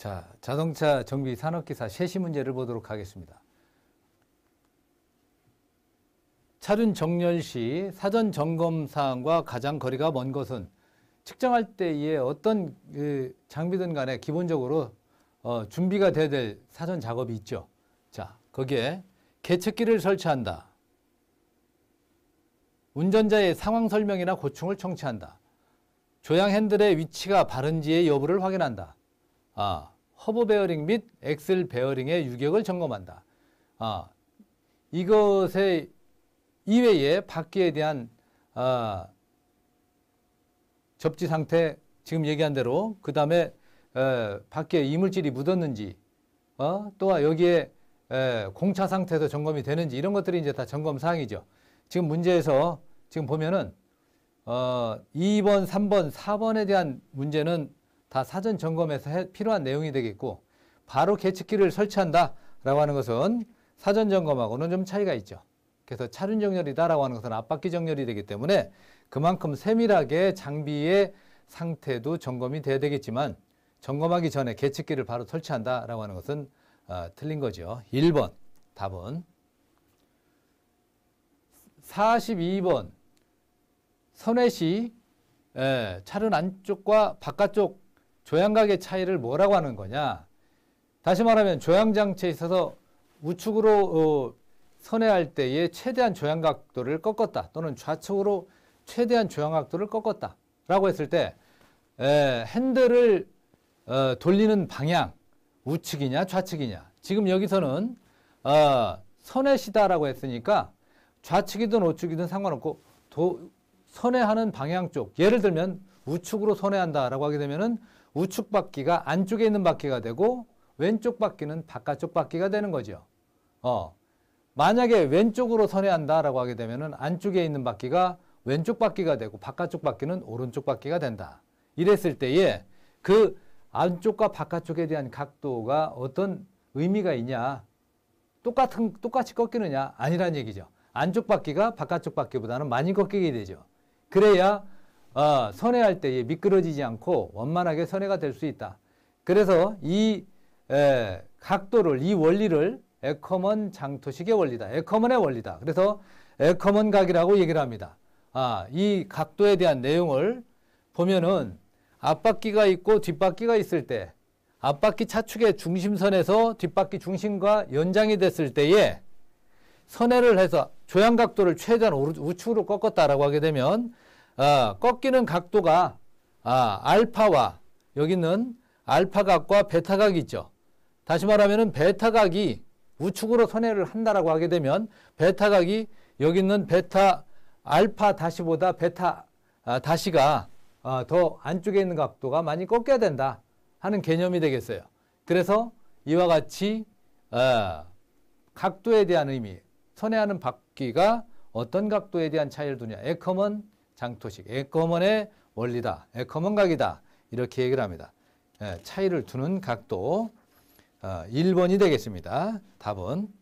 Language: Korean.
자, 자동차 정비 산업기사 세시 문제를 보도록 하겠습니다. 차륜 정렬 시 사전 점검 사항과 가장 거리가 먼 것은 측정할 때에 어떤 그 장비든 간에 기본적으로 어, 준비가 돼야 될 사전 작업이 있죠. 자, 거기에 개척기를 설치한다. 운전자의 상황 설명이나 고충을 청취한다. 조향 핸들의 위치가 바른지의 여부를 확인한다. 아, 허브 베어링 및 엑셀 베어링의 유격을 점검한다. 아, 이것의 이외에 바퀴에 대한 아, 접지 상태 지금 얘기한 대로 그 다음에 바퀴에 이물질이 묻었는지 어? 또한 여기에 에, 공차 상태에 점검이 되는지 이런 것들이 이제 다 점검 사항이죠. 지금 문제에서 지금 보면은 어, 2번, 3번, 4번에 대한 문제는 다 사전 점검에서 필요한 내용이 되겠고 바로 계측기를 설치한다라고 하는 것은 사전 점검하고는 좀 차이가 있죠. 그래서 차륜 정렬이다라고 하는 것은 앞바퀴 정렬이 되기 때문에 그만큼 세밀하게 장비의 상태도 점검이 돼야 되겠지만 점검하기 전에 계측기를 바로 설치한다라고 하는 것은 어, 틀린 거죠. 1번 답은 42번 선회시 예, 차륜 안쪽과 바깥쪽 조향각의 차이를 뭐라고 하는 거냐? 다시 말하면 조향 장치에 있어서 우측으로 어, 선회할 때에 최대한 조향각도를 꺾었다 또는 좌측으로 최대한 조향각도를 꺾었다 라고 했을 때 에, 핸들을 어, 돌리는 방향 우측이냐 좌측이냐 지금 여기서는 어, 선회시다 라고 했으니까 좌측이든 우측이든 상관없고 도, 선회하는 방향 쪽 예를 들면 우측으로 선회한다 라고 하게 되면은 우측 바퀴가 안쪽에 있는 바퀴가 되고 왼쪽 바퀴는 바깥쪽 바퀴가 되는 거죠. 어. 만약에 왼쪽으로 선회한다라고 하게 되면 안쪽에 있는 바퀴가 왼쪽 바퀴가 되고 바깥쪽 바퀴는 오른쪽 바퀴가 된다. 이랬을 때에 그 안쪽과 바깥쪽에 대한 각도가 어떤 의미가 있냐? 똑같은 똑같이 꺾이느냐? 아니란 얘기죠. 안쪽 바퀴가 바깥쪽 바퀴보다는 많이 꺾이게 되죠. 그래야 어, 선회할 때에 미끄러지지 않고 원만하게 선회가 될 수 있다. 그래서 이 에, 각도를 이 원리를 에커먼 장토식의 원리다. 에커먼의 원리다. 그래서 에커먼 각이라고 얘기를 합니다. 아, 이 각도에 대한 내용을 보면은 앞바퀴가 있고 뒷바퀴가 있을 때 앞바퀴 차축의 중심선에서 뒷바퀴 중심과 연장이 됐을 때에 선회를 해서 조향 각도를 최대한 우측으로 꺾었다라고 하게 되면 어, 꺾이는 각도가 아, 알파와 여기는 알파각과 베타각이 있죠. 다시 말하면 베타각이 우측으로 선회를 한다라고 하게 되면 베타각이 여기 있는 베타 알파 다시보다 베타 아, 다시가 아, 더 안쪽에 있는 각도가 많이 꺾여야 된다 하는 개념이 되겠어요. 그래서 이와 같이 아, 각도에 대한 의미, 선회하는 바퀴가 어떤 각도에 대한 차이를 두냐. 에컴은 장토식 에커먼의 원리다. 에커먼 각이다. 이렇게 얘기를 합니다. 예, 차이를 두는 각도 1번이 어, 되겠습니다. 답은